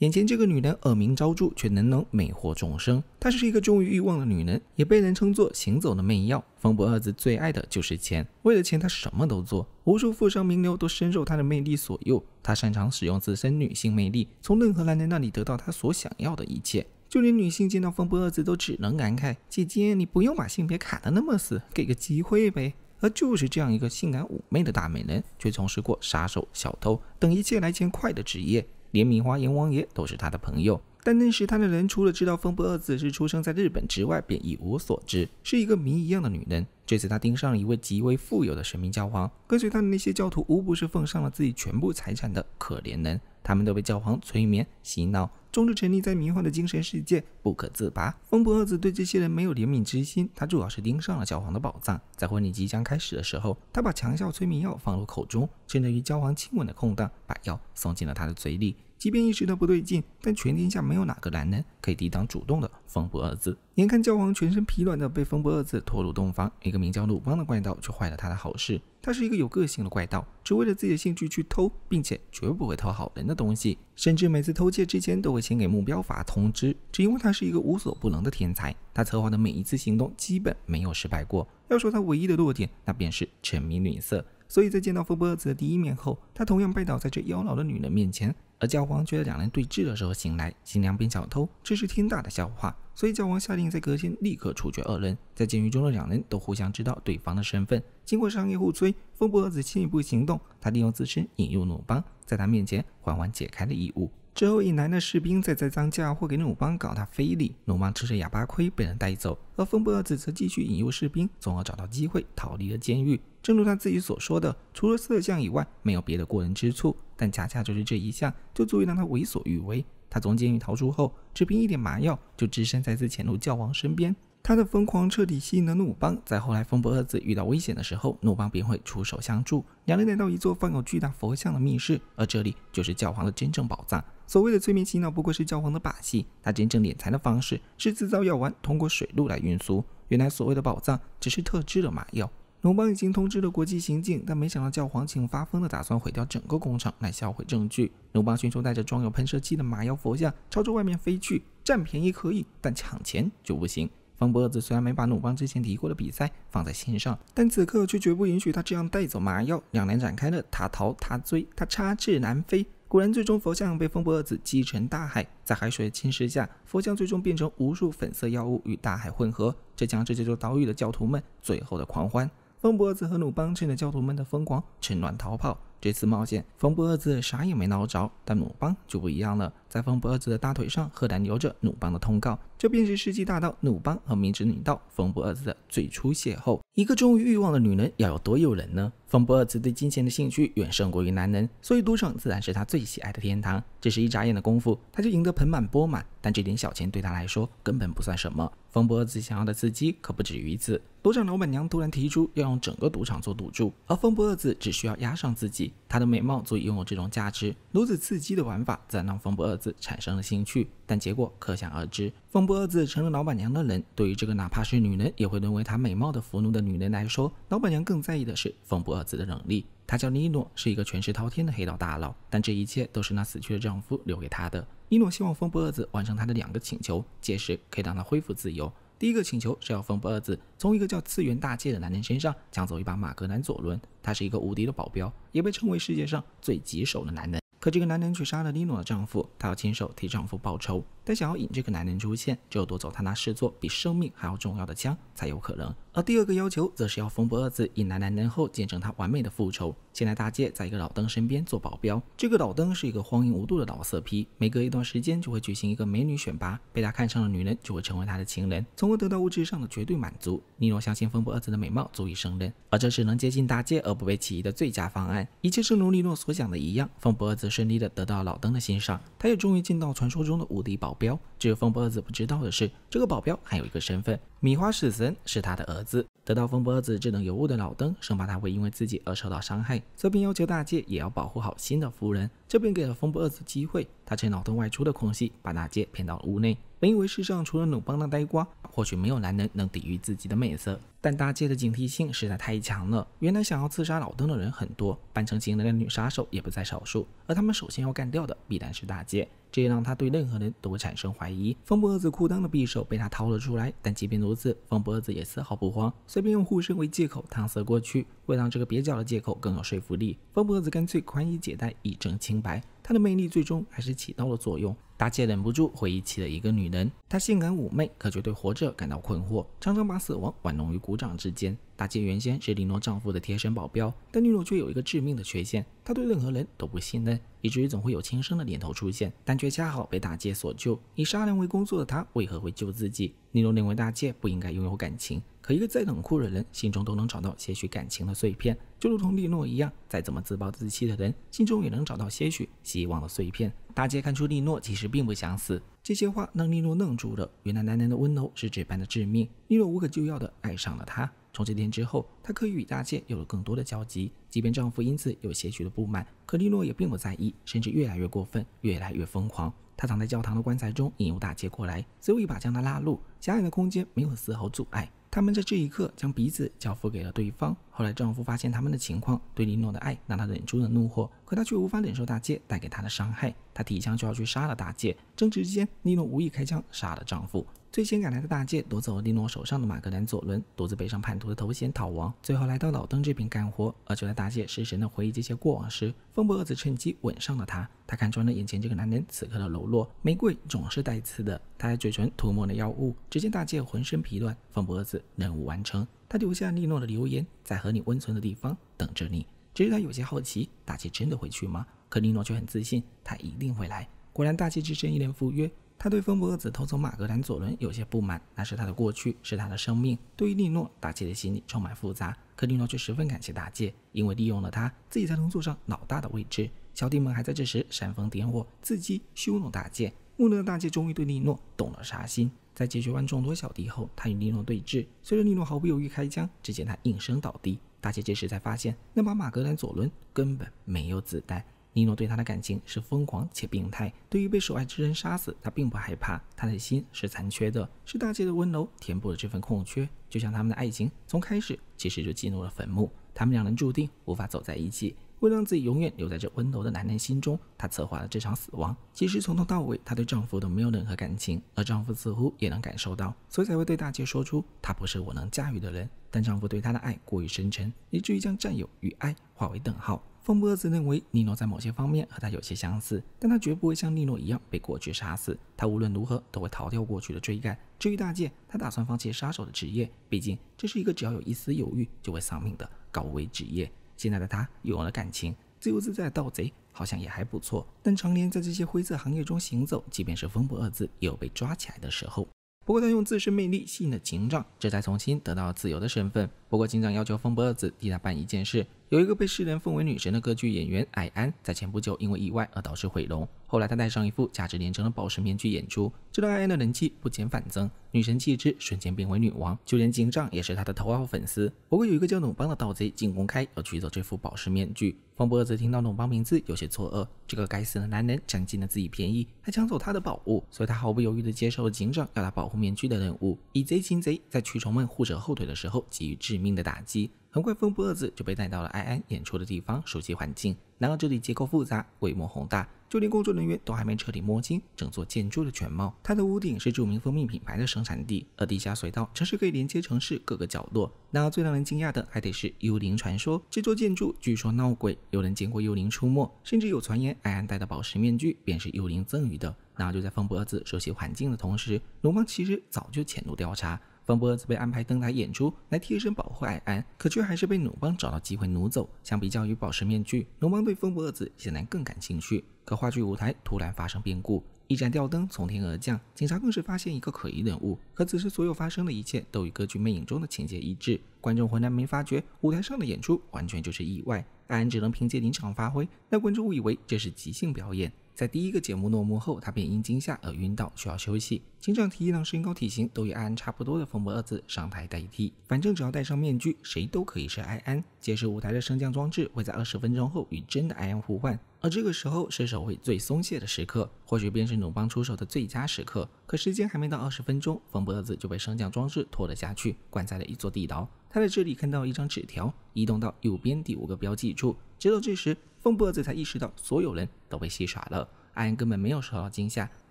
眼前这个女人耳名昭著，却能能美惑众生。她是一个忠于欲望的女人，也被人称作行走的魅药。风波二子最爱的就是钱，为了钱，她什么都做。无数富商名流都深受她的魅力所诱。她擅长使用自身女性魅力，从任何男人那里得到她所想要的一切。就连女性见到风波二子，都只能感慨：“姐姐，你不用把性别卡得那么死，给个机会呗。”而就是这样一个性感妩媚的大美人，却从事过杀手、小偷等一切来钱快的职业。连米花阎王爷都是他的朋友，但认识他的人除了知道“风波”二字是出生在日本之外，便一无所知。是一个谜一样的女人。这次，他盯上了一位极为富有的神明教皇，跟随他的那些教徒，无不是奉上了自己全部财产的可怜人。他们都被教皇催眠洗脑。终日沉溺在迷幻的精神世界，不可自拔。风波二子对这些人没有怜悯之心，他主要是盯上了教皇的宝藏。在婚礼即将开始的时候，他把强效催眠药放入口中，趁着与教皇亲吻的空档，把药送进了他的嘴里。即便意识到不对劲，但全天下没有哪个男人可以抵挡主动的。“风波二字，眼看教皇全身疲软的被“风波二字拖入洞房，一个名叫鲁邦的怪盗却坏了他的好事。他是一个有个性的怪盗，只为了自己的兴趣去偷，并且绝不会偷好人的东西，甚至每次偷窃之前都会先给目标发通知，只因为他是一个无所不能的天才。他策划的每一次行动基本没有失败过。要说他唯一的弱点，那便是沉迷女色。所以在见到“风波二字的第一面后，他同样拜倒在这妖娆的女人面前。而教皇觉得两人对峙的时候醒来，新娘变小偷，这是天大的笑话，所以教皇下令在隔间立刻处决二人。在监狱中的两人都互相知道对方的身份，经过商业互催，风波儿子进一步行动，他利用自身引诱鲁邦，在他面前缓缓解开了异物。之后，引来的士兵再栽赃嫁祸给鲁邦搞他非礼，鲁邦吃着哑巴亏被人带走，而风波二子则继续引诱士兵，从而找到机会逃离了监狱。正如他自己所说的，除了色相以外，没有别的过人之处，但恰恰就是这一项，就足以让他为所欲为。他从监狱逃出后，只凭一点麻药，就只身再次潜入教皇身边。他的疯狂彻底吸引了努邦。在后来，风波二子遇到危险的时候，努邦便会出手相助。两人来到一座放有巨大佛像的密室，而这里就是教皇的真正宝藏。所谓的催眠洗脑不过是教皇的把戏，他真正敛财的方式是制造药丸，通过水路来运输。原来所谓的宝藏只是特制的麻药。鲁邦已经通知了国际刑警，但没想到教皇竟发疯的打算毁掉整个工厂来销毁证据。鲁邦迅速带着装有喷射器的麻药佛像朝着外面飞去。占便宜可以，但抢钱就不行。方博二子虽然没把鲁邦之前提过的比赛放在心上，但此刻却绝不允许他这样带走麻药。两人展开了，他逃他追，他插翅难飞。果然，最终佛像被风波二子击沉大海，在海水侵蚀下，佛像最终变成无数粉色药物与大海混合，这将是这座岛屿的教徒们最后的狂欢。风波二子和鲁邦趁着教徒们的疯狂，趁乱逃跑。这次冒险，风波二子啥也没捞着，但鲁邦就不一样了，在风波二子的大腿上赫然留着鲁邦的通告。这便是世纪大盗努邦和明妓女盗风波二子的最初邂逅。一个忠于欲望的女人要有多诱人呢？风波二子对金钱的兴趣远胜过于男人，所以赌场自然是他最喜爱的天堂。只是一眨眼的功夫，他就赢得盆满钵满。但这点小钱对他来说根本不算什么。风波二子想要的刺激可不止于此。赌场老板娘突然提出要用整个赌场做赌注，而风波二子只需要押上自己，他的美貌足以拥有这种价值。如此刺激的玩法，自然让风波二字产生了兴趣，但结果可想而知。风波二字成了老板娘的人，对于这个哪怕是女人也会沦为他美貌的俘虏的女人来说，老板娘更在意的是风波二字的能力。她叫尼诺，是一个权势滔天的黑道大佬，但这一切都是那死去的丈夫留给她的。尼诺希望风波二字完成他的两个请求，届时可以让他恢复自由。第一个请求是要风波二字从一个叫次元大介的男人身上抢走一把马格南左轮，他是一个无敌的保镖，也被称为世界上最棘手的男人。可这个男人却杀了莉诺的丈夫，他要亲手替丈夫报仇。但想要引这个男人出现，只有夺走他那视作比生命还要重要的枪才有可能。而第二个要求则是要风补二字，引来男人后，见证他完美的复仇。现在大街在一个老登身边做保镖，这个老登是一个荒淫无度的老色批，每隔一段时间就会举行一个美女选拔，被他看上的女人就会成为他的情人，从而得到物质上的绝对满足。尼诺相信风补二字的美貌足以胜任，而这只能接近大街而不被起疑的最佳方案。一切正如尼诺所想的一样，风补二字顺利的得到老登的欣赏，他也终于进到传说中的无敌保。保镖，只有风波二子不知道的是，这个保镖还有一个身份，米花史森是他的儿子。得到风波二子智能尤物的老登，生怕他会因为自己而受到伤害，这边要求大介也要保护好新的夫人。这边给了风波二子机会，他趁老登外出的空隙，把大介骗到了屋内。本以为世上除了鲁邦那呆瓜，或许没有男人能抵御自己的美色。但大街的警惕性实在太强了。原来想要刺杀老邓的人很多，扮成情人的女杀手也不在少数。而他们首先要干掉的，必然是大街，这也让他对任何人都会产生怀疑。风脖子裤裆的匕首被他掏了出来，但即便如此，风脖子也丝毫不慌，随便用护身为借口搪塞过去。为了让这个蹩脚的借口更有说服力，风脖子干脆宽衣解带以证清白。他的魅力最终还是起到了作用。大姐忍不住回忆起了一个女人，她性感妩媚，可却对活着感到困惑，常常把死亡玩弄于股掌之间。大姐原先是利诺丈夫的贴身保镖，但利诺却有一个致命的缺陷，她对任何人都不信任，以至于总会有轻生的念头出现，但却恰好被大姐所救。以杀人为工作的她，为何会救自己？利诺认为大姐不应该拥有感情，可一个再冷酷的人心中都能找到些许感情的碎片，就如同利诺一样，再怎么自暴自弃的人心中也能找到些许希望的碎片。大姐看出利诺其实并不想死，这些话让利诺愣住了。原来男人的温柔是这般的致命，利诺无可救药的爱上了他。从这天之后，她可以与大姐有了更多的交集，即便丈夫因此有些许的不满，可利诺也并不在意，甚至越来越过分，越来越疯狂。他藏在教堂的棺材中引诱大姐过来，最后一把将她拉入狭隘的空间，没有丝毫阻碍。他们在这一刻将彼此交付给了对方。后来丈夫发现他们的情况，对利诺的爱让他忍住了怒火，可他却无法忍受大姐带给他的伤害。他提枪就要去杀了大姐，争执之间，尼诺无意开枪杀了丈夫。最先赶来的大姐夺走了尼诺手上的马格南左轮，独自背上叛徒的头衔逃亡。最后来到老登这边干活。而就在大姐失神的回忆这些过往时，风伯二子趁机吻上了她。他看穿了眼前这个男人此刻的柔弱。玫瑰总是带刺的。他在嘴唇涂抹了药物，只见大姐浑身疲乱。风伯二子任务完成，他留下尼诺的留言，在和你温存的地方等着你。只是他有些好奇，大姐真的会去吗？可利诺却很自信，他一定会来。果然，大戒之身一脸赴约。他对风波二子偷走马格兰左轮有些不满，那是他的过去，是他的生命。对于利诺，大戒的心里充满复杂。可利诺却十分感谢大戒，因为利用了他，自己才能坐上老大的位置。小弟们还在这时煽风点火，伺机羞弄大戒。木讷的大戒终于对利诺动了杀心。在解决完众多小弟后，他与利诺对峙。随着利诺毫不犹豫开枪，只见他应声倒地。大戒这时才发现，那把马格兰左轮根本没有子弹。尼诺对他的感情是疯狂且病态，对于被所爱之人杀死，他并不害怕。他的心是残缺的，是大姐的温柔填补了这份空缺。就像他们的爱情从开始其实就进入了坟墓，他们两人注定无法走在一起。为让自己永远留在这温柔的男人心中，她策划了这场死亡。其实从头到尾，她对丈夫都没有任何感情，而丈夫似乎也能感受到，所以才会对大姐说出“她不是我能驾驭的人”。但丈夫对她的爱过于深沉，以至于将占有与爱化为等号。风波自认为尼诺在某些方面和他有些相似，但他绝不会像尼诺一样被过去杀死。他无论如何都会逃掉过去的追赶。至于大姐，他打算放弃杀手的职业，毕竟这是一个只要有一丝犹豫就会丧命的高危职业。现在的他又有了感情，自由自在的盗贼好像也还不错。但常年在这些灰色行业中行走，即便是风波二字，也有被抓起来的时候。不过他用自身魅力吸引了警长，这才重新得到了自由的身份。不过警长要求风波二字替他办一件事。有一个被世人奉为女神的歌剧演员艾安，在前不久因为意外而导致毁容。后来，她戴上一副价值连城的宝石面具演出，这让艾安的人气不减反增，女神气质瞬间变为女王，就连警长也是她的头号粉丝。不过，有一个叫鲁邦的盗贼竟公开要取走这副宝石面具。方博则听到鲁邦名字有些错愕，这个该死的男人占尽了自己便宜，还抢走他的宝物，所以他毫不犹豫地接受了警长要他保护面具的任务，以贼擒贼，在蛆虫们护着后腿的时候给予致命的打击。很快，风波二子就被带到了艾安演出的地方熟悉环境。然而，这里结构复杂，规模宏大，就连工作人员都还没彻底摸清整座建筑的全貌。它的屋顶是著名蜂蜜品牌的生产地，而地下隧道则是可以连接城市各个角落。然而，最让人惊讶的还得是幽灵传说。这座建筑据说闹鬼，有人见过幽灵出没，甚至有传言艾安戴的宝石面具便是幽灵赠予的。那就在风波二子熟悉环境的同时，龙王其实早就潜入调查。风波二子被安排登台演出，来贴身保护艾安，可却还是被鲁邦找到机会掳走。相比较于宝石面具，鲁邦对风波二子显然更感兴趣。可话剧舞台突然发生变故，一盏吊灯从天而降，警察更是发现一个可疑人物。可此时所有发生的一切都与歌剧魅影中的情节一致，观众浑然没发觉，舞台上的演出完全就是意外。艾安只能凭借临场发挥，让观众误以为这是即兴表演。在第一个节目落幕后，他便因惊吓而晕倒，需要休息。警长提议让身高体型都与艾安差不多的“风波二字上台代替，反正只要戴上面具，谁都可以是艾安。届时舞台的升降装置会在二十分钟后与真的艾安互换。而这个时候是守卫最松懈的时刻，或许便是鲁邦出手的最佳时刻。可时间还没到二十分钟，风博子就被升降装置拖了下去，关在了一座地牢。他在这里看到一张纸条，移动到右边第五个标记处。直到这时，风博子才意识到所有人都被戏耍了，安根本没有受到惊吓。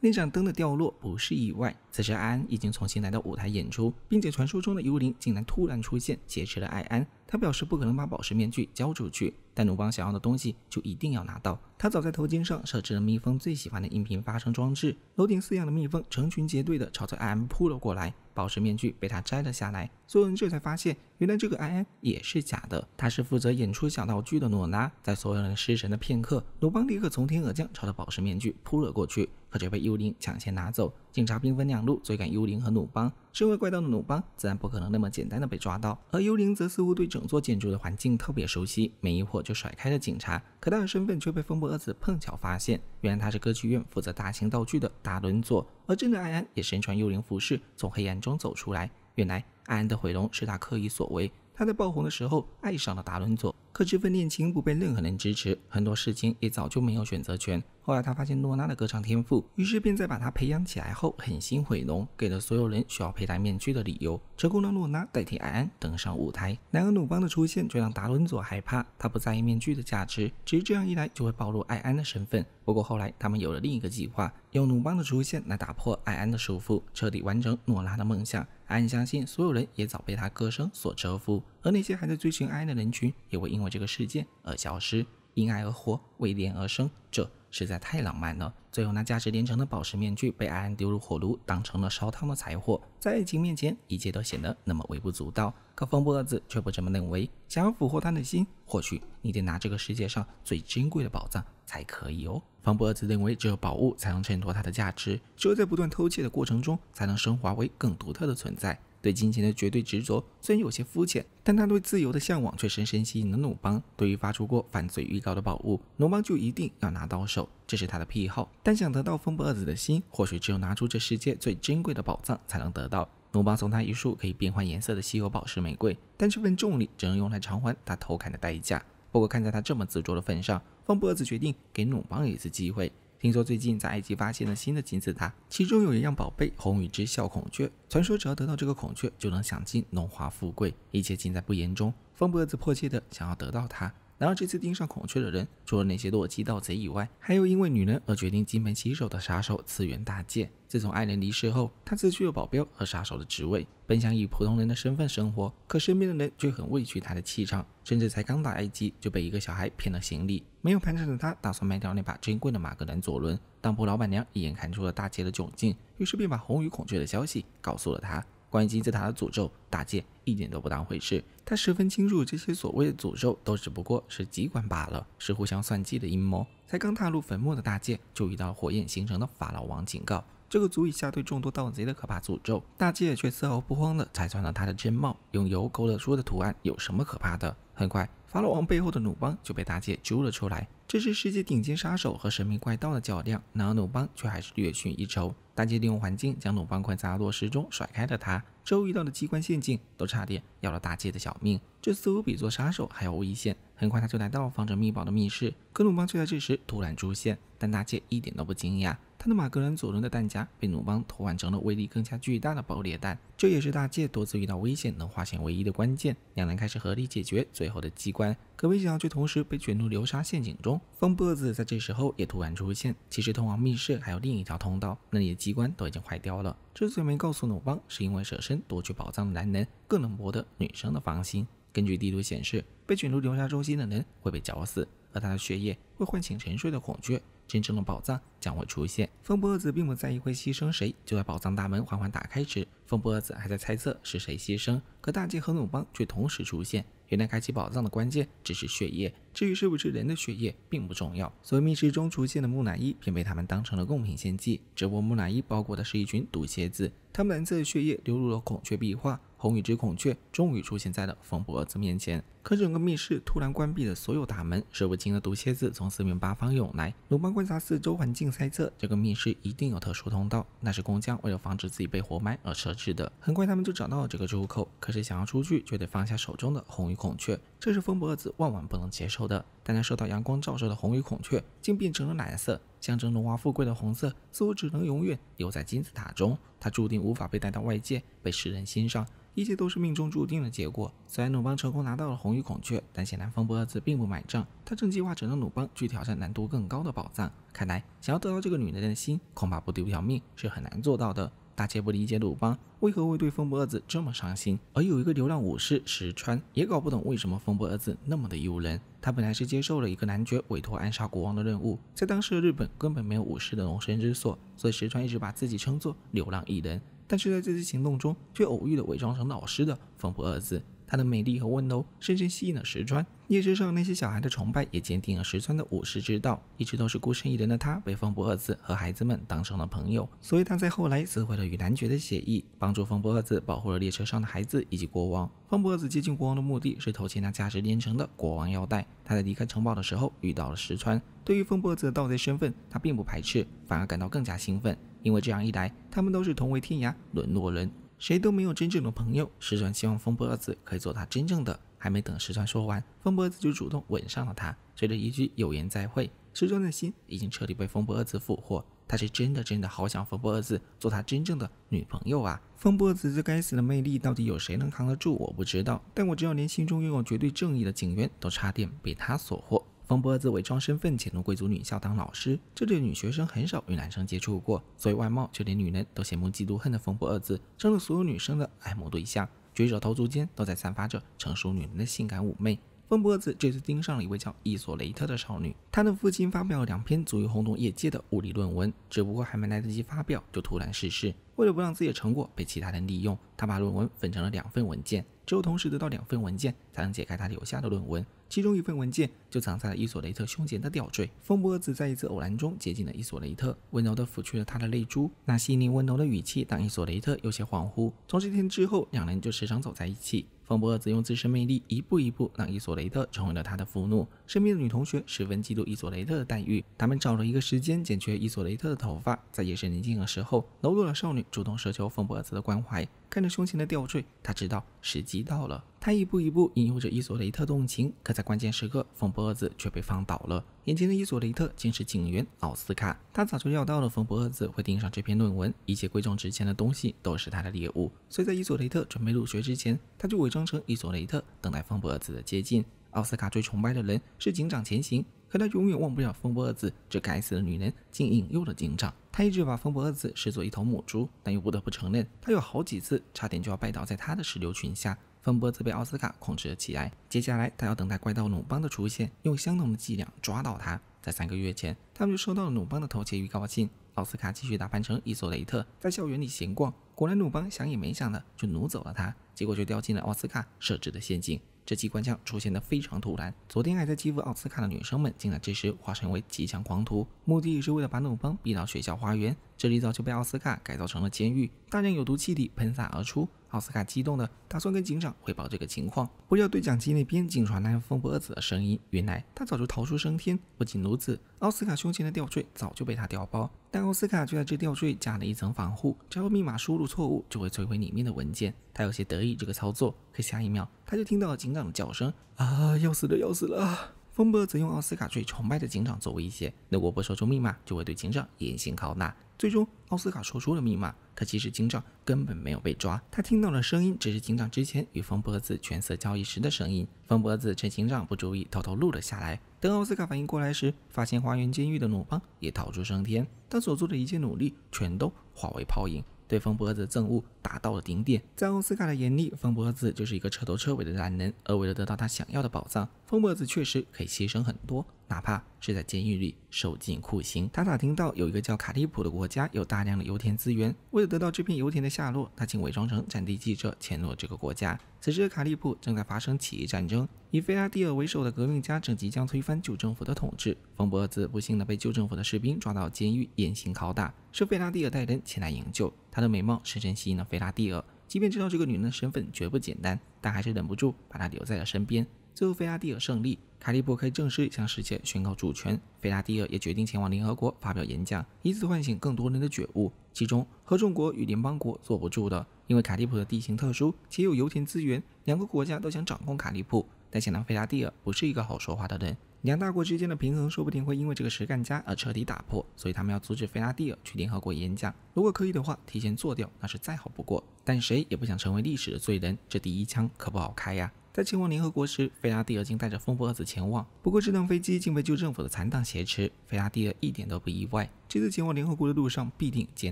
那盏灯的掉落不是意外。此时，艾安已经重新来到舞台演出，并且传说中的幽灵竟然突然出现，劫持了艾安。他表示不可能把宝石面具交出去，但鲁邦想要的东西就一定要拿到。他早在头巾上设置了蜜蜂最喜欢的音频发声装置，楼顶饲养的蜜蜂成群结队的朝着艾安扑了过来，宝石面具被他摘了下来。所有人这才发现，原来这个艾安也是假的，他是负责演出小道具的诺拉。在所有人失神的片刻，鲁邦立刻从天而降，朝着宝石面具扑了过去。可却被幽灵抢先拿走。警察兵分两路追赶幽灵和鲁邦。身为怪盗的鲁邦自然不可能那么简单的被抓到，而幽灵则似乎对整座建筑的环境特别熟悉，没一会儿就甩开了警察。可他的身份却被风波二子碰巧发现，原来他是歌剧院负责大型道具的达伦佐。而真的艾安也身穿幽灵服饰从黑暗中走出来。原来艾安的毁容是他刻意所为。他在爆红的时候爱上了达伦佐，可这份恋情不被任何人支持，很多事情也早就没有选择权。后来他发现诺拉的歌唱天赋，于是便在把她培养起来后，狠心毁容，给了所有人需要佩戴面具的理由，成功让诺拉代替艾安登上舞台。然而鲁邦的出现却让达伦佐害怕，他不在意面具的价值，只是这样一来就会暴露艾安的身份。不过后来他们有了另一个计划，用鲁邦的出现来打破艾安的束缚，彻底完成诺拉的梦想。艾安相信所有人也早被他歌声所折服，而那些还在追寻艾安的人群也会因为这个事件而消失。因爱而活，为恋而生，这。实在太浪漫了。最后，那价值连城的宝石面具被安安丢入火炉，当成了烧汤的柴火。在爱情面前，一切都显得那么微不足道。可方波二子却不这么认为，想要俘获她的心，或许你得拿这个世界上最珍贵的宝藏才可以哦。方波二子认为，只有宝物才能衬托他的价值，只有在不断偷窃的过程中，才能升华为更独特的存在。对金钱的绝对执着虽然有些肤浅，但他对自由的向往却深深吸引了鲁邦。对于发出过犯罪预告的宝物，鲁邦就一定要拿到手，这是他的癖好。但想得到风波二子的心，或许只有拿出这世界最珍贵的宝藏才能得到。鲁邦送他一束可以变换颜色的稀有宝石玫瑰，但这份重礼只能用来偿还他偷看的代价。不过看在他这么执着的份上，风波二子决定给鲁邦一次机会。听说最近在埃及发现了新的金字塔，其中有一样宝贝——红羽之笑孔雀。传说只要得到这个孔雀，就能享尽荣华富贵。一切尽在不言中，风伯子迫切地想要得到它。然而，这次盯上孔雀的人，除了那些落基盗贼以外，还有因为女人而决定金盆洗手的杀手次元大介。自从爱人离世后，他辞去了保镖和杀手的职位，本想以普通人的身份生活，可身边的人却很畏惧他的气场，甚至才刚到埃及就被一个小孩骗了行李。没有盘缠的他，打算卖掉那把珍贵的马格南左轮。当铺老板娘一眼看出了大姐的窘境，于是便把红与孔雀的消息告诉了他。关于金字塔的诅咒，大戒一点都不当回事。他十分清楚，这些所谓的诅咒都只不过是机关罢了，是互相算计的阴谋。才刚踏入坟墓的大戒，就遇到了火焰形成的法老王警告。这个足以吓退众多盗贼的可怕诅咒，大戒却丝毫不慌的拆穿了他的真貌。用油勾勒出的图案有什么可怕的？很快，法老王背后的弩邦就被大戒揪了出来。这是世界顶尖杀手和神秘怪盗的较量，然而鲁邦却还是略逊一筹。大姐利用环境将鲁邦困在落石中，甩开了他。周遇到的机关陷阱都差点要了大姐的小命，这似乎比做杀手还要危险。很快他就来到放着秘宝的密室，可鲁邦就在这时突然出现，但大姐一点都不惊讶。他的马格兰左轮的弹夹被鲁邦偷换成了威力更加巨大的爆裂弹，这也是大戒多次遇到危险能化险为夷的关键。两人开始合力解决最后的机关，可没想到却同时被卷入流沙陷阱中。风波子在这时候也突然出现，其实通往密室还有另一条通道，那里的机关都已经坏掉了。之所以没告诉鲁邦，是因为舍身夺取宝藏的男人更能博得女生的芳心。根据地图显示，被卷入流沙中心的人会被绞死。而他的血液会唤醒沉睡的孔雀，真正的宝藏将会出现。风波儿子并不在意会牺牲谁，就在宝藏大门缓缓打开时，风波儿子还在猜测是谁牺牲。可大吉和鲁邦却同时出现，原来开启宝藏的关键只是血液，至于是不是人的血液并不重要。所以密室中出现的木乃伊便被他们当成了贡品献祭，只不过木乃伊包裹的是一群毒蝎子，他们色的血液流入了孔雀壁画，红羽之孔雀终于出现在了风波儿子面前。可整个密室突然关闭了所有大门，数不清的毒蝎子从四面八方涌来。鲁邦观察四周环境，猜测这个密室一定有特殊通道，那是工匠为了防止自己被活埋而设置的。很快，他们就找到了这个出口。可是想要出去，就得放下手中的红与孔雀，这是风博二子万万不能接受的。但那受到阳光照射的红与孔雀，竟变成了蓝色，象征荣华富贵的红色，似乎只能永远留在金字塔中。它注定无法被带到外界，被世人欣赏。一切都是命中注定的结果。虽然鲁邦成功拿到了红玉，孔雀，但显然风波二字并不买账。他正计划整让鲁邦去挑战难度更高的宝藏。看来，想要得到这个女人的心，恐怕不丢条命是很难做到的。大家不理解鲁邦为何会对风波二字这么上心，而有一个流浪武士石川也搞不懂为什么风波二字那么的诱人。他本来是接受了一个男爵委托暗杀国王的任务，在当时的日本根本没有武士的容身之所，所以石川一直把自己称作流浪艺人。但是在这次行动中，却偶遇了伪装成老师的风波二字。她的美丽和温柔深深吸引了石川。列车上那些小孩的崇拜也坚定了石川的武士之道。一直都是孤身一人的他，被风波二子和孩子们当成了朋友。所以他在后来撕毁了与男爵的协议，帮助风波二子保护了列车上的孩子以及国王。风波二子接近国王的目的是偷窃那价值连城的国王腰带。他在离开城堡的时候遇到了石川。对于风波二子盗贼身份，他并不排斥，反而感到更加兴奋，因为这样一来，他们都是同为天涯沦落人。谁都没有真正的朋友。石川希望风波二子可以做他真正的……还没等石川说完，风波二子就主动吻上了他，随着一句“有缘再会”，石川的心已经彻底被风波二子俘获。他是真的真的好想风波二子做他真正的女朋友啊！风波二子这该死的魅力到底有谁能扛得住？我不知道，但我知道连心中拥有绝对正义的警员都差点被他所获。冯博尔子伪装身份潜入贵族女校当老师，这对女学生很少与男生接触过，所以外貌就连女人都羡慕嫉妒恨的冯博尔子成了所有女生的爱慕对象，举手投足间都在散发着成熟女人的性感妩媚。冯博尔子这次盯上了一位叫伊索雷特的少女，她的父亲发表了两篇足以轰动业界的物理论文，只不过还没来得及发表就突然逝世。为了不让自己的成果被其他人利用，他把论文分成了两份文件，只有同时得到两份文件才能解开他留下的论文。其中一份文件就藏在了伊索雷特胸前的吊坠。风波子在一次偶然中接近了伊索雷特，温柔地抚去了他的泪珠。那细腻温柔的语气让伊索雷特有些恍惚。从这天之后，两人就时常走在一起。风波子用自身魅力一步一步让伊索雷特成为了他的俘虏。身边的女同学十分嫉妒伊索雷特的待遇，他们找了一个时间剪去伊索雷特的头发。在夜深人静的时候，柔弱的少女主动奢求风波子的关怀。看着胸前的吊坠，她知道时机到了。他一步一步引诱着伊索雷特动情，可在关键时刻，风波子却被放倒了。眼前的伊索雷特竟是警员奥斯卡。他早就料到了风波子会盯上这篇论文，一切贵重值钱的东西都是他的猎物。所以在伊索雷特准备入学之前，他就伪装成伊索雷特，等待风波子的接近。奥斯卡最崇拜的人是警长前行，可他永远忘不了风波子这该死的女人，竟引诱了警长。他一直把风波子视作一头母猪，但又不得不承认，他有好几次差点就要拜倒在他的石榴裙下。温波则被奥斯卡控制了起来。接下来，他要等待怪盗鲁邦的出现，用相同的伎俩抓到他。在三个月前，他们就收到了鲁邦的偷窃预告信。奥斯卡继续打扮成伊索雷特，在校园里闲逛。果然，鲁邦想也没想的就掳走了他，结果就掉进了奥斯卡设置的陷阱。这机关枪出现的非常突然。昨天还在欺负奥斯卡的女生们，竟然这时化身为机枪狂徒，目的是为了把鲁邦逼到学校花园。这里早就被奥斯卡改造成了监狱，大量有毒气体喷洒而出。奥斯卡激动的打算跟警长汇报这个情况，不料对讲机那边竟传来风波子的声音。原来他早就逃出升天。不仅如此，奥斯卡胸前的吊坠早就被他调包，但奥斯卡却在这吊坠加了一层防护，只要密码输入错误，就会摧毁里面的文件。他有些得意这个操作，可下一秒他就听到了警长的叫声：“啊，要死了，要死了！”风波则用奥斯卡最崇拜的警长做威胁，如果不说出密码，就会对警长严刑拷打。最终，奥斯卡说出了密码。可其实，警长根本没有被抓。他听到的声音，只是警长之前与风波子权色交易时的声音。风波子趁警长不注意，偷偷录了下来。等奥斯卡反应过来时，发现花园监狱的鲁邦也逃出升天。他所做的一切努力，全都化为泡影。对风波子的憎恶达到了顶点，在奥斯卡的眼里，风波子就是一个彻头彻尾的懒人。而为了得到他想要的宝藏，风波子确实可以牺牲很多，哪怕是在监狱里受尽酷刑。他打听到有一个叫卡利普的国家有大量的油田资源，为了得到这片油田的下落，他竟伪装成战地记者潜入了这个国家。此时的卡利普正在发生起义战争，以菲拉蒂尔为首的革命家正即将推翻旧政府的统治。风波子不幸地被旧政府的士兵抓到监狱严刑拷打，是菲拉蒂尔带人前来营救。她的美貌深深吸引了菲拉蒂尔，即便知道这个女人的身份绝不简单，但还是忍不住把她留在了身边。最后，菲拉蒂尔胜利，卡利普可以正式向世界宣告主权。菲拉蒂尔也决定前往联合国发表演讲，以此唤醒更多人的觉悟。其中，合众国与联邦国坐不住的，因为卡利普的地形特殊且有油田资源，两个国家都想掌控卡利普。但显然，菲拉蒂尔不是一个好说话的人。两大国之间的平衡说不定会因为这个实干家而彻底打破，所以他们要阻止菲拉蒂尔去联合国演讲。如果可以的话，提前做掉那是再好不过。但谁也不想成为历史的罪人，这第一枪可不好开呀。在前往联合国时，菲拉蒂尔竟带着“疯婆子”前往。不过，这趟飞机竟被旧政府的残党挟持。菲拉蒂尔一点都不意外，这次前往联合国的路上必定艰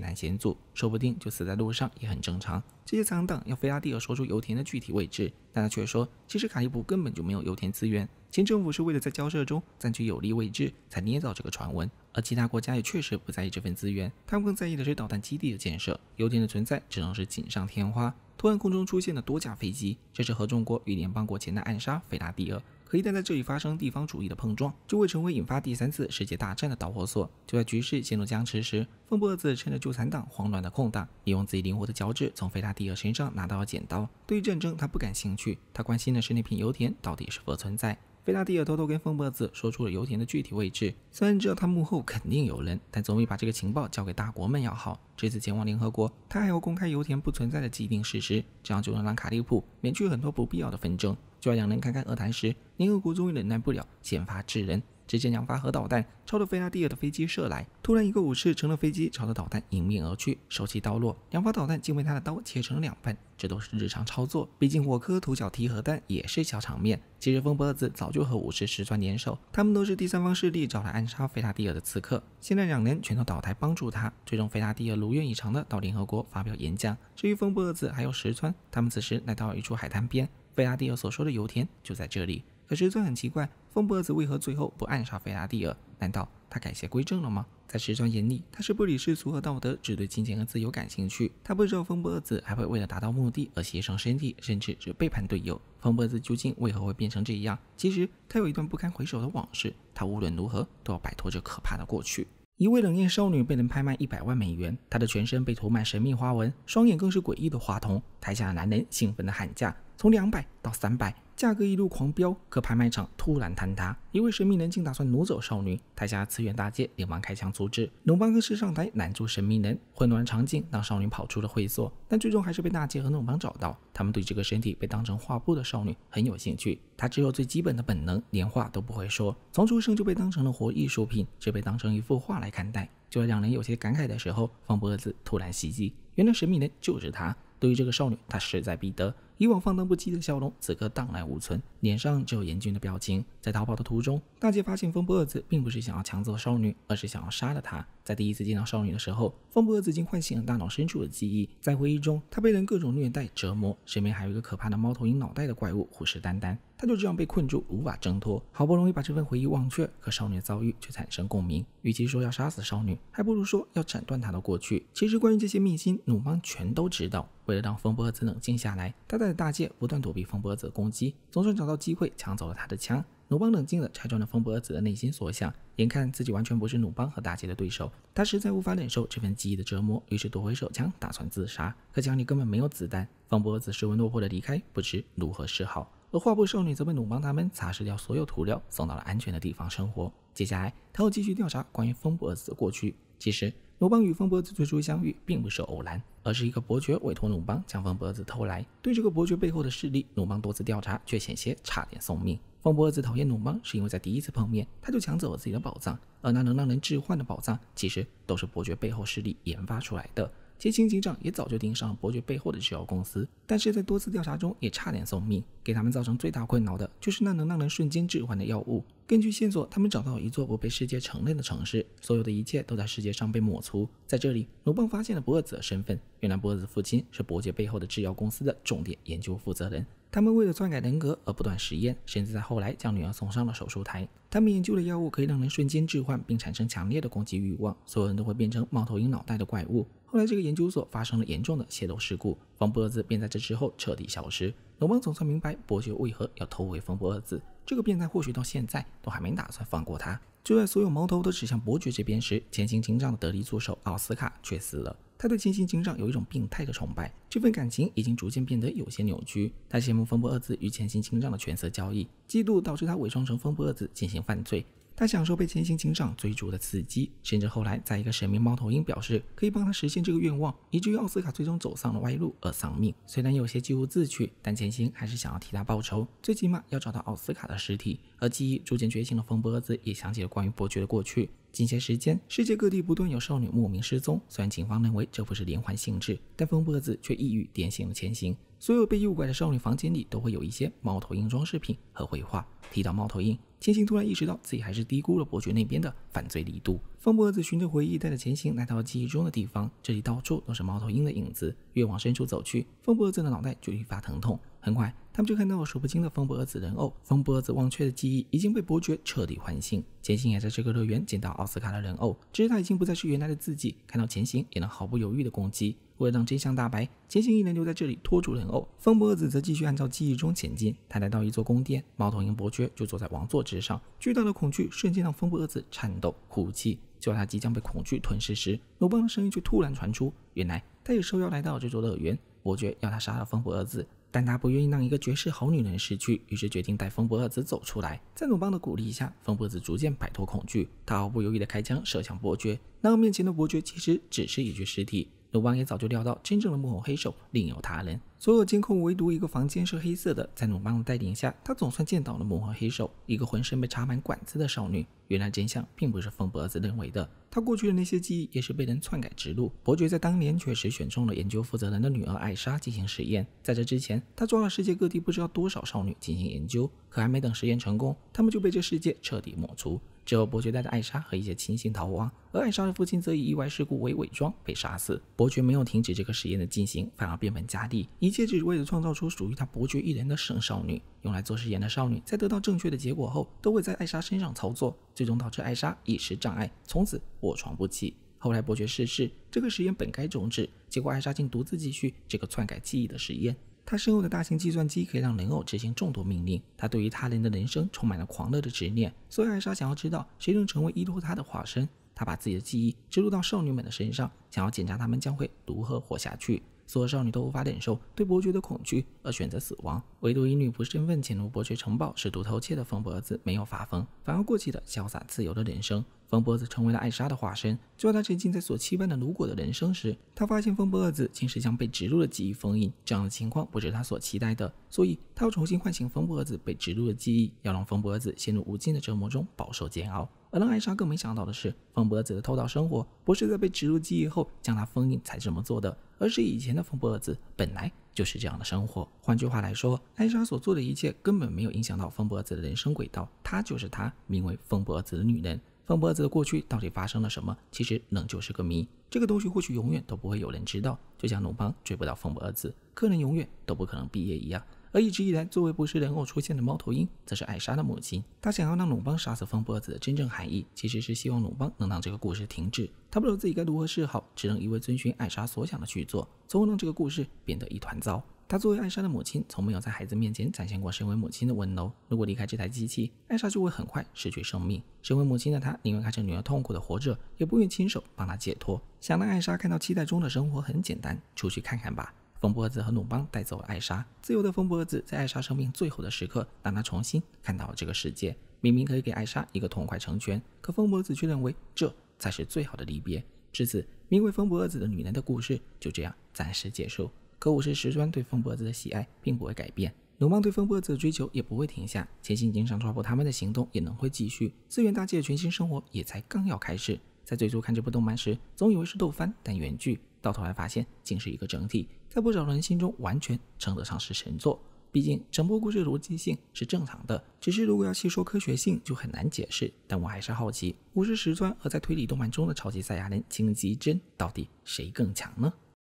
难险阻，说不定就死在路上也很正常。这些残党要菲拉蒂尔说出油田的具体位置，但他却说，其实卡伊布根本就没有油田资源。前政府是为了在交涉中占据有利位置，才捏造这个传闻。而其他国家也确实不在意这份资源，他们更在意的是导弹基地的建设。油田的存在只能是锦上添花。突然，空中出现了多架飞机。这是合众国与联邦国前的暗杀斐拉蒂尔。可一旦在这里发生地方主义的碰撞，就会成为引发第三次世界大战的导火索。就在局势陷入僵持时，风波二子趁着救残党慌乱的空档，利用自己灵活的脚趾从菲拉蒂尔身上拿到了剪刀。对于战争，他不感兴趣，他关心的是那片油田到底是否存在。贝拉蒂尔偷偷跟疯婆子说出了油田的具体位置。虽然知道他幕后肯定有人，但总比把这个情报交给大国们要好。这次前往联合国，他还要公开油田不存在的既定事实，这样就能让卡利普免去很多不必要的纷争。就在两人侃侃而谈时，联合国终于忍耐不了，先发制人。只见两发核导弹朝着菲拉蒂尔的飞机射来，突然，一个武士乘着飞机朝着导弹迎面而去，手起刀落，两发导弹竟被他的刀切成了两半。这都是日常操作，毕竟我科徒脚踢核弹也是小场面。其实，风波二子早就和武士石川联手，他们都是第三方势力找来暗杀菲拉蒂尔的刺客。现在两人全都倒台，帮助他，最终菲拉蒂尔如愿以偿的到联合国发表演讲。至于风波二子还有石川，他们此时来到一处海滩边，菲拉蒂尔所说的油田就在这里。可是，这很奇怪，风波子为何最后不暗杀菲拉蒂尔？难道他改邪归正了吗？在时装眼里，他是不理世俗和道德，只对金钱和自由感兴趣。他不知道风波子还会为了达到目的而牺牲身体，甚至是背叛队友。风波子究竟为何会变成这样？其实他有一段不堪回首的往事，他无论如何都要摆脱这可怕的过去。一位冷艳少女被人拍卖一百万美元，她的全身被涂满神秘花纹，双眼更是诡异的花瞳。台下的男人兴奋地喊价，从两百到三百。价格一路狂飙，可拍卖场突然坍塌，一位神秘人竟打算挪走少女。台下次元大姐连忙开枪阻止，龙邦更是上台拦住神秘人。混乱场景让少女跑出了会所，但最终还是被大姐和龙邦找到。他们对这个身体被当成画布的少女很有兴趣。她只有最基本的本能，连话都不会说。从出生就被当成了活艺术品，只被当成一幅画来看待。就在两人有些感慨的时候，方脖子突然袭击。原来神秘人就是他。对于这个少女，他势在必得。以往放荡不羁的笑容，此刻荡然无存，脸上只有严峻的表情。在逃跑的途中，大介发现风波二子并不是想要抢走少女，而是想要杀了她。在第一次见到少女的时候，风波二子经唤醒了大脑深处的记忆。在回忆中，他被人各种虐待折磨，身边还有一个可怕的猫头鹰脑袋的怪物虎视眈眈，他就这样被困住，无法挣脱。好不容易把这份回忆忘却，可少女的遭遇却产生共鸣。与其说要杀死少女，还不如说要斩断她的过去。其实关于这些秘辛，鲁邦全都知道。为了让风波二子冷静下来，他带着大介不断躲避风波二子的攻击，总算找到机会抢走了他的枪。鲁邦冷静地拆穿了风波子的内心所想。眼看自己完全不是鲁邦和大姐的对手，他实在无法忍受这份记忆的折磨，于是夺回手枪，打算自杀。可枪里根本没有子弹。风波子失魂落魄的离开，不知如何是好。而画布少女则被鲁邦他们擦拭掉所有涂料，送到了安全的地方生活。接下来，他又继续调查关于风波子的过去。其实，鲁邦与风波子最初相遇并不是偶然，而是一个伯爵委托鲁邦将风波子偷来。对这个伯爵背后的势力，鲁邦多次调查，却险些差点送命。波波子讨厌鲁邦，是因为在第一次碰面，他就抢走了自己的宝藏。而那能让人置换的宝藏，其实都是伯爵背后势力研发出来的。杰亲警长也早就盯上了伯爵背后的制药公司，但是在多次调查中也差点送命。给他们造成最大困扰的，就是那能让人瞬间置换的药物。根据线索，他们找到一座不被世界承认的城市，所有的一切都在世界上被抹除。在这里，鲁邦发现了波尔子的身份。原来，博波子父亲是伯爵背后的制药公司的重点研究负责人。他们为了篡改人格而不断实验，甚至在后来将女儿送上了手术台。他们研究的药物可以让人瞬间置换，并产生强烈的攻击欲望，所有人都会变成猫头鹰脑袋的怪物。后来，这个研究所发生了严重的泄漏事故，冯博二子便在这之后彻底消失。龙邦总算明白伯爵为何要偷回冯博二子，这个变态或许到现在都还没打算放过他。就在所有矛头都指向伯爵这边时，前行警长的得力助手奥斯卡却死了。他对前刑警长有一种病态的崇拜，这份感情已经逐渐变得有些扭曲。他羡慕风波二字与前刑警长的权色交易，嫉妒导致他伪装成风波二字进行犯罪。他享受被潜行警长追逐的刺激，甚至后来在一个神秘猫头鹰表示可以帮他实现这个愿望，以至于奥斯卡最终走上了歪路而丧命。虽然有些咎由自取，但潜行还是想要替他报仇，最起码要找到奥斯卡的尸体。而记忆逐渐觉醒的风波子也想起了关于伯爵的过去。近些时间，世界各地不断有少女莫名失踪，虽然警方认为这不是连环性质，但风波子却一语点醒了潜行：所有被诱拐的少女房间里都会有一些猫头鹰装饰品和绘画，提到猫头鹰。前行突然意识到自己还是低估了伯爵那边的犯罪力度。风波子循着回忆，带着前行来到了记忆中的地方，这里到处都是猫头鹰的影子。越往深处走去，风波子的脑袋就愈发疼痛。很快，他们就看到了数不清的风波子人偶。风波子忘却的记忆已经被伯爵彻底唤醒，前行也在这个乐园捡到奥斯卡的人偶，只是他已经不再是原来的自己，看到前行也能毫不犹豫的攻击。为了让真相大白，潜行一人留在这里拖住人偶，风波二子则继续按照记忆中前进。他来到一座宫殿，猫头鹰伯爵就坐在王座之上。巨大的恐惧瞬间让风波二子颤抖、哭泣。就在他即将被恐惧吞噬时，鲁邦的声音却突然传出。原来，他也受邀来到这座乐园，伯爵要他杀了风波二子，但他不愿意让一个绝世好女人失去，于是决定带风波二子走出来。在鲁邦的鼓励下，风波二子逐渐摆脱恐惧。他毫不犹豫的开枪射向伯爵，那个面前的伯爵其实只是一具尸体。鲁邦也早就料到，真正的幕后黑手另有他人。所有监控，唯独一个房间是黑色的。在鲁邦的带领下，他总算见到了幕后黑手——一个浑身被插满管子的少女。原来真相并不是风伯子认为的，他过去的那些记忆也是被人篡改植入。伯爵在当年确实选中了研究负责人的女儿艾莎进行实验，在这之前，他抓了世界各地不知道多少少女进行研究。可还没等实验成功，他们就被这世界彻底抹除。之后，伯爵带着艾莎和一些亲信逃亡，而艾莎的父亲则以意外事故为伪装被杀死。伯爵没有停止这个实验的进行，反而变本加厉，一切只为了创造出属于他伯爵一人的圣少女。用来做实验的少女在得到正确的结果后，都会在艾莎身上操作，最终导致艾莎一时障碍，从此卧床不起。后来伯爵逝世，这个实验本该终止，结果艾莎竟独自继续这个篡改记忆的实验。他身后的大型计算机可以让人偶执行众多命令。他对于他人的人生充满了狂热的执念，所以艾莎想要知道谁能成为依托他的化身。他把自己的记忆植入到少女们的身上，想要检查她们将会如何活下去。所有少女都无法忍受对伯爵的恐惧而选择死亡，唯独以女仆身份潜入伯爵城堡试图偷窃的疯儿子没有发疯，反而过起了潇洒自由的人生。风波子成为了艾莎的化身。就在他沉浸在所期盼的如果的人生时，他发现风波子竟是将被植入的记忆封印。这样的情况不是他所期待的，所以他要重新唤醒风波子被植入的记忆，要让风波子陷入无尽的折磨中，饱受煎熬。而让艾莎更没想到的是，风波子的偷盗生活不是在被植入记忆后将他封印才这么做的，而是以前的风波子本来就是这样的生活。换句话来说，艾莎所做的一切根本没有影响到风波子的人生轨道，她就是她，名为风波子的女人。方暴子的过去到底发生了什么？其实仍旧是个谜。这个东西或许永远都不会有人知道，就像龙邦追不到方暴子，柯南永远都不可能毕业一样。而一直以来作为不是人偶出现的猫头鹰，则是艾莎的母亲。她想要让龙邦杀死方暴子的真正含义，其实是希望龙邦能让这个故事停止。她不知道自己该如何是好，只能一味遵循艾莎所想的去做，从而让这个故事变得一团糟。她作为艾莎的母亲，从没有在孩子面前展现过身为母亲的温柔。如果离开这台机器，艾莎就会很快失去生命。身为母亲的她，宁愿看着女儿痛苦的活着，也不愿亲手帮她解脱。想让艾莎看到期待中的生活很简单，出去看看吧。风伯子和努邦带走了艾莎，自由的风伯子在艾莎生命最后的时刻，让她重新看到这个世界。明明可以给艾莎一个痛快成全，可风伯子却认为这才是最好的离别。至此，名为风伯子的女人的故事就这样暂时结束。可武士石川对风波子的喜爱并不会改变，鲁莽对风波子的追求也不会停下，千寻经常抓捕他们的行动也能会继续，四元大介的全新生活也才刚要开始。在最初看这部动漫时，总以为是斗翻，但原剧到头来发现竟是一个整体，在不少人心中完全称得上是神作。毕竟整部故事逻辑性是正常的，只是如果要细说科学性就很难解释。但我还是好奇，武士石川和在推理动漫中的超级赛亚人金吉真到底谁更强呢？